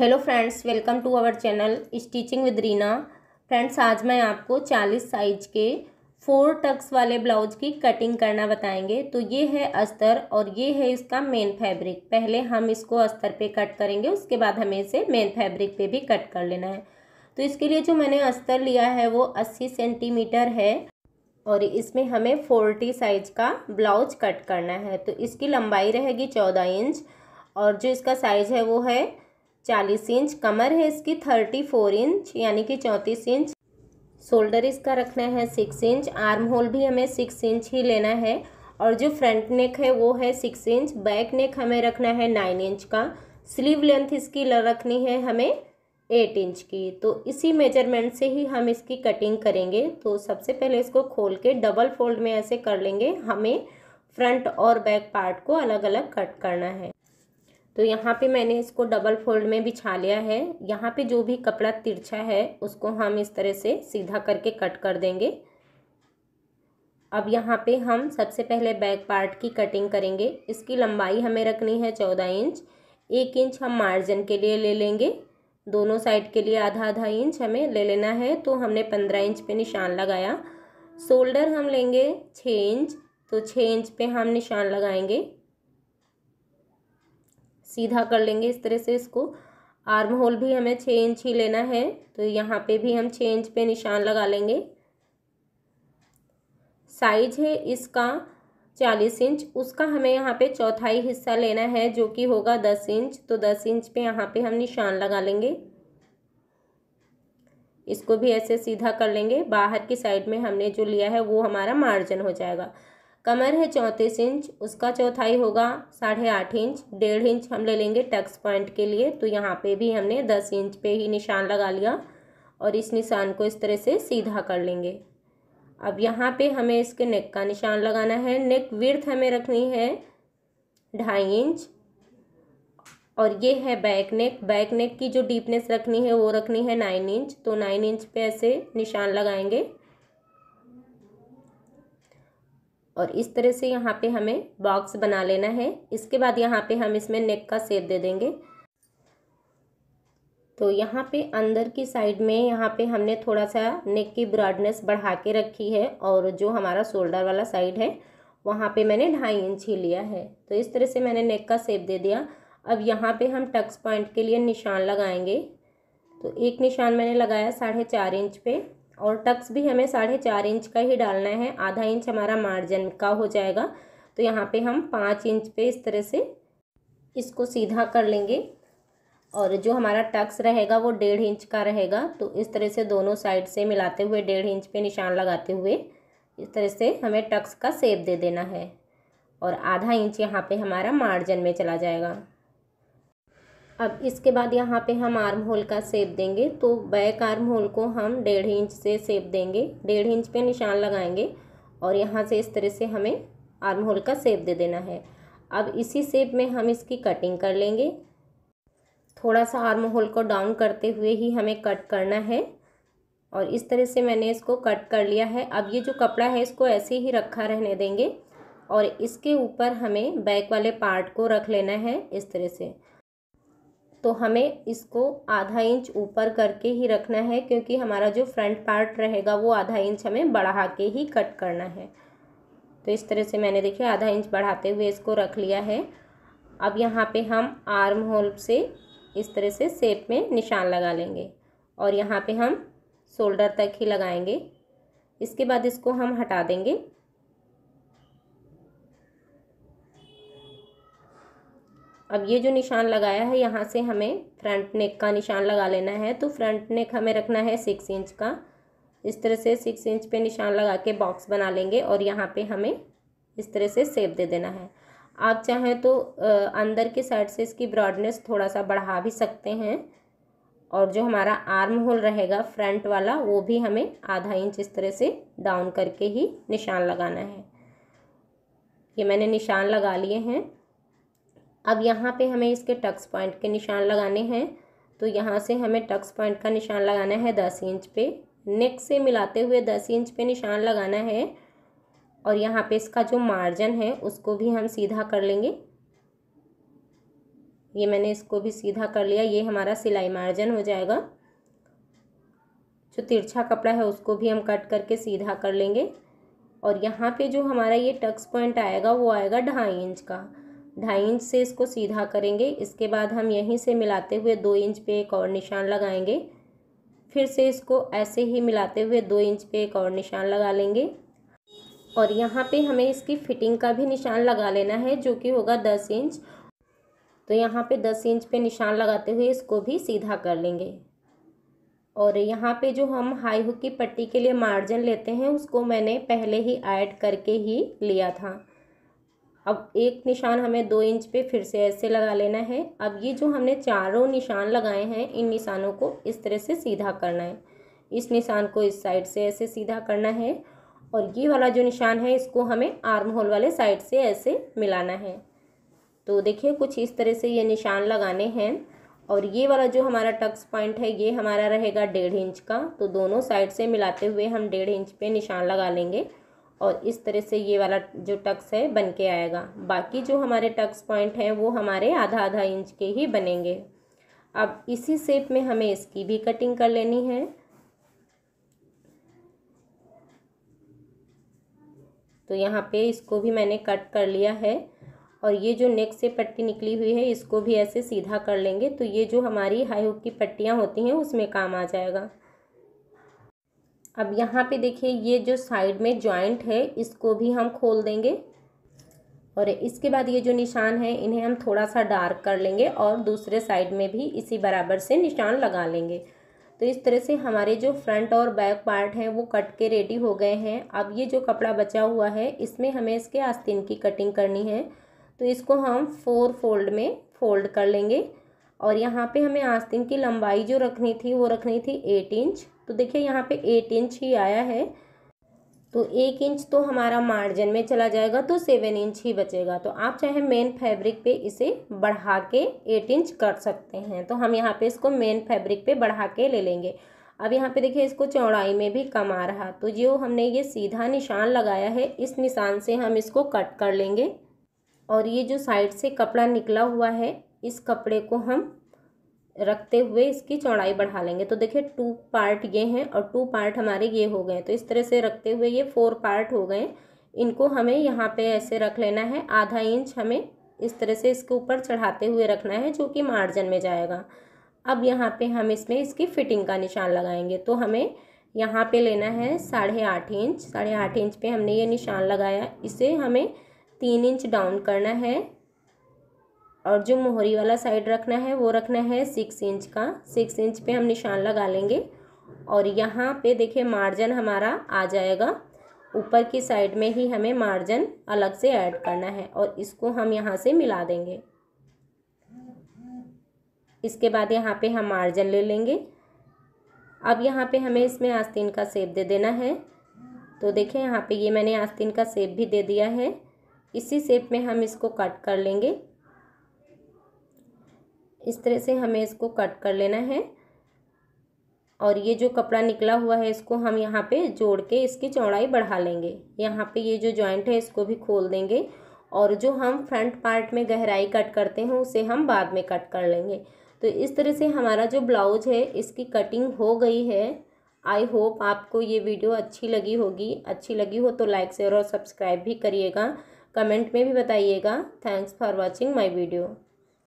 hello friends welcome to our channel stitching with Reena friends आज मैं आपको 40 साइज के फोर टक्स वाले ब्लाउज की कटिंग करना बताएंगे तो ये है अस्तर और ये है इसका मेन फैब्रिक पहले हम इसको अस्तर पे कट करेंगे उसके बाद हमें इसे मेन फैब्रिक पे भी कट कर लेना है तो इसके लिए जो मैंने अस्तर लिया है वो अस्सी सेंटीमीटर है और इसमें हमें फोर्टी साइज का ब्लाउज कट करना है तो इसकी लंबाई रहेगी चौदह इंच और जो इसका साइज़ है वो है चालीस इंच कमर है इसकी थर्टी फोर इंच यानी कि चौंतीस इंच शोल्डर इसका रखना है सिक्स इंच आर्म होल भी हमें सिक्स इंच ही लेना है और जो फ्रंट नेक है वो है सिक्स इंच बैक नेक हमें रखना है नाइन इंच का स्लीव लेंथ इसकी रखनी है हमें एट इंच की तो इसी मेजरमेंट से ही हम इसकी कटिंग करेंगे तो सबसे पहले इसको खोल के डबल फोल्ड में ऐसे कर लेंगे हमें फ्रंट और बैक पार्ट को अलग अलग कट करना है तो यहाँ पे मैंने इसको डबल फोल्ड में बिछा लिया है यहाँ पे जो भी कपड़ा तिरछा है उसको हम इस तरह से सीधा करके कट कर देंगे अब यहाँ पे हम सबसे पहले बैक पार्ट की कटिंग करेंगे इसकी लंबाई हमें रखनी है चौदह इंच एक इंच हम मार्जिन के लिए ले लेंगे दोनों साइड के लिए आधा आधा इंच हमें ले लेना है तो हमने पंद्रह इंच पे निशान लगाया शोल्डर हम लेंगे छः इंच तो छः इंच पे हम निशान लगाएंगे सीधा कर लेंगे इस तरह से इसको आर्म होल भी हमें छः इंच ही लेना है तो यहाँ पे भी हम छः इंच पे निशान लगा लेंगे साइज है इसका चालीस इंच उसका हमें यहाँ पे चौथाई हिस्सा लेना है जो कि होगा दस इंच तो दस इंच पे यहाँ पे हम निशान लगा लेंगे इसको भी ऐसे सीधा कर लेंगे बाहर की साइड में हमने जो लिया है वो हमारा मार्जिन हो जाएगा कमर है चौंतीस इंच उसका चौथाई होगा साढ़े आठ इंच डेढ़ इंच हम ले लेंगे टक्स पॉइंट के लिए तो यहाँ पे भी हमने दस इंच पे ही निशान लगा लिया और इस निशान को इस तरह से सीधा कर लेंगे अब यहाँ पे हमें इसके नेक का निशान लगाना है नेक विर्थ हमें रखनी है ढाई इंच और ये है बैक नेक बैक नेक की जो डीपनेस रखनी है वो रखनी है नाइन इंच तो नाइन इंच पे ऐसे निशान लगाएंगे और इस तरह से यहाँ पे हमें बॉक्स बना लेना है इसके बाद यहाँ पे हम इसमें नेक का सेप दे देंगे तो यहाँ पे अंदर की साइड में यहाँ पे हमने थोड़ा सा नेक की ब्रॉडनेस बढ़ा के रखी है और जो हमारा शोल्डर वाला साइड है वहाँ पे मैंने ढाई इंच ही लिया है तो इस तरह से मैंने नेक का सेप दे दिया अब यहाँ पे हम टक्स पॉइंट के लिए निशान लगाएंगे तो एक निशान मैंने लगाया साढ़े चार इंच पे और टक्स भी हमें साढ़े चार इंच का ही डालना है आधा इंच हमारा मार्जिन का हो जाएगा तो यहाँ पे हम पाँच इंच पे इस तरह से इसको सीधा कर लेंगे और जो हमारा टक्स रहेगा वो डेढ़ इंच का रहेगा तो इस तरह से दोनों साइड से मिलाते हुए डेढ़ इंच पे निशान लगाते हुए इस तरह से हमें टक्स का सेप दे देना है और आधा इंच यहाँ पे हमारा मार्जिन में चला जाएगा अब इसके बाद यहाँ पे हम आर्म होल का सेप देंगे तो बैक आर्म होल को हम डेढ़ इंच से सेप देंगे डेढ़ इंच पे निशान लगाएंगे और यहाँ से इस तरह से हमें आर्म होल का सेप दे देना है अब इसी सेप में हम इसकी कटिंग कर लेंगे थोड़ा सा आर्म होल को डाउन करते हुए ही हमें कट करना है और इस तरह से मैंने इसको कट कर लिया है अब ये जो कपड़ा है इसको ऐसे ही रखा रहने देंगे और इसके ऊपर हमें बैक वाले पार्ट को रख लेना है इस तरह से तो हमें इसको आधा इंच ऊपर करके ही रखना है क्योंकि हमारा जो फ्रंट पार्ट रहेगा वो आधा इंच हमें बढ़ा के ही कट करना है तो इस तरह से मैंने देखिए आधा इंच बढ़ाते हुए इसको रख लिया है अब यहाँ पे हम आर्म होल से इस तरह से सेप में निशान लगा लेंगे और यहाँ पे हम शोल्डर तक ही लगाएंगे इसके बाद इसको हम हटा देंगे अब ये जो निशान लगाया है यहाँ से हमें फ्रंट नेक का निशान लगा लेना है तो फ्रंट नेक हमें रखना है सिक्स इंच का इस तरह से सिक्स इंच पे निशान लगा के बॉक्स बना लेंगे और यहाँ पे हमें इस तरह से सेप दे देना है आप चाहें तो अंदर के साइड से इसकी ब्रॉडनेस थोड़ा सा बढ़ा भी सकते हैं और जो हमारा आर्म होल रहेगा फ्रंट वाला वो भी हमें आधा इंच इस तरह से डाउन करके ही निशान लगाना है ये मैंने निशान लगा लिए हैं अब यहाँ पे हमें इसके टक्स पॉइंट के निशान लगाने हैं तो यहाँ से हमें टक्स पॉइंट का निशान लगाना है दस इंच पे नेक से मिलाते हुए दस इंच पे निशान लगाना है और यहाँ पे इसका जो मार्जिन है उसको भी हम सीधा कर लेंगे ये मैंने इसको भी सीधा कर लिया ये हमारा सिलाई मार्जिन हो जाएगा जो तिरछा कपड़ा है उसको भी हम कट करके सीधा कर लेंगे और यहाँ पे जो हमारा ये टक्स पॉइंट आएगा वो आएगा ढाई इंच का ढाई इंच से इसको सीधा करेंगे इसके बाद हम यहीं से मिलाते हुए दो इंच पे एक और निशान लगाएंगे फिर से इसको ऐसे ही मिलाते हुए दो इंच पे एक और निशान लगा लेंगे और यहाँ पे हमें इसकी फिटिंग का भी निशान लगा लेना है जो कि होगा दस इंच तो यहाँ पे दस इंच पे निशान लगाते हुए इसको भी सीधा कर लेंगे और यहाँ पे जो हम हाई हुक की पट्टी के लिए मार्जिन लेते हैं उसको मैंने पहले ही ऐड करके ही लिया था अब एक निशान हमें दो इंच पे फिर से ऐसे लगा लेना है अब ये जो हमने चारों निशान लगाए हैं इन निशानों को इस तरह से सीधा करना है इस निशान को इस साइड से ऐसे सीधा करना है और ये वाला जो निशान है इसको हमें आर्म होल वाले साइड से ऐसे मिलाना है तो देखिए कुछ इस तरह से ये निशान लगाने हैं और ये वाला जो हमारा टक्स पॉइंट है ये हमारा रहेगा डेढ़ इंच का तो दोनों साइड से मिलाते हुए हम डेढ़ इंच पे निशान लगा लेंगे और इस तरह से ये वाला जो टक्स है बन के आएगा बाकी जो हमारे टक्स पॉइंट हैं वो हमारे आधा आधा इंच के ही बनेंगे अब इसी सेप में हमें इसकी भी कटिंग कर लेनी है तो यहाँ पे इसको भी मैंने कट कर लिया है और ये जो नेक से पट्टी निकली हुई है इसको भी ऐसे सीधा कर लेंगे तो ये जो हमारी हाई हुक की पट्टियाँ होती हैं उसमें काम आ जाएगा अब यहाँ पे देखिए ये जो साइड में जॉइंट है इसको भी हम खोल देंगे और इसके बाद ये जो निशान है इन्हें हम थोड़ा सा डार्क कर लेंगे और दूसरे साइड में भी इसी बराबर से निशान लगा लेंगे तो इस तरह से हमारे जो फ्रंट और बैक पार्ट हैं वो कट के रेडी हो गए हैं अब ये जो कपड़ा बचा हुआ है इसमें हमें इसके आस्तीन की कटिंग करनी है तो इसको हम फोर फोल्ड में फोल्ड कर लेंगे और यहाँ पे हमें आस्तीन की लंबाई जो रखनी थी वो रखनी थी एट इंच तो देखिए यहाँ पे एट इंच ही आया है तो एक इंच तो हमारा मार्जिन में चला जाएगा तो सेवन इंच ही बचेगा तो आप चाहे मेन फैब्रिक पे इसे बढ़ा के एट इंच कर सकते हैं तो हम यहाँ पे इसको मेन फैब्रिक पे बढ़ा के ले लेंगे अब यहाँ पे देखिए इसको चौड़ाई में भी कम आ रहा तो जो हमने ये सीधा निशान लगाया है इस निशान से हम इसको कट कर लेंगे और ये जो साइड से कपड़ा निकला हुआ है इस कपड़े को हम रखते हुए इसकी चौड़ाई बढ़ा लेंगे तो देखिए टू पार्ट ये हैं और टू पार्ट हमारे ये हो गए तो इस तरह से रखते हुए ये फोर पार्ट हो गए इनको हमें यहाँ पे ऐसे रख लेना है आधा इंच हमें इस तरह से इसके ऊपर चढ़ाते हुए रखना है जो कि मार्जिन में जाएगा अब यहाँ पे हम इसमें इसकी फिटिंग का निशान लगाएंगे तो हमें यहाँ पे लेना है साढ़े आठ इंच साढ़े आठ इंच पे हमने ये निशान लगाया इसे हमें तीन इंच डाउन करना है और जो मोहरी वाला साइड रखना है वो रखना है सिक्स इंच का सिक्स इंच पे हम निशान लगा लेंगे और यहाँ पे देखिए मार्जिन हमारा आ जाएगा ऊपर की साइड में ही हमें मार्जिन अलग से ऐड करना है और इसको हम यहाँ से मिला देंगे इसके बाद यहाँ पे हम मार्जिन ले लेंगे अब यहाँ पे हमें इसमें आस्तीन का सेप दे देना है तो देखिए यहाँ पे ये मैंने आस्तीन का सेप भी दे दिया है इसी सेप में हम इसको कट कर लेंगे इस तरह से हमें इसको कट कर लेना है और ये जो कपड़ा निकला हुआ है इसको हम यहाँ पे जोड़ के इसकी चौड़ाई बढ़ा लेंगे यहाँ पे ये जो जॉइंट है इसको भी खोल देंगे और जो हम फ्रंट पार्ट में गहराई कट करते हैं उसे हम बाद में कट कर लेंगे तो इस तरह से हमारा जो ब्लाउज है इसकी कटिंग हो गई है आई होप आपको ये वीडियो अच्छी लगी होगी अच्छी लगी हो तो लाइक शेयर और सब्सक्राइब भी करिएगा कमेंट में भी बताइएगा thanks for watching my video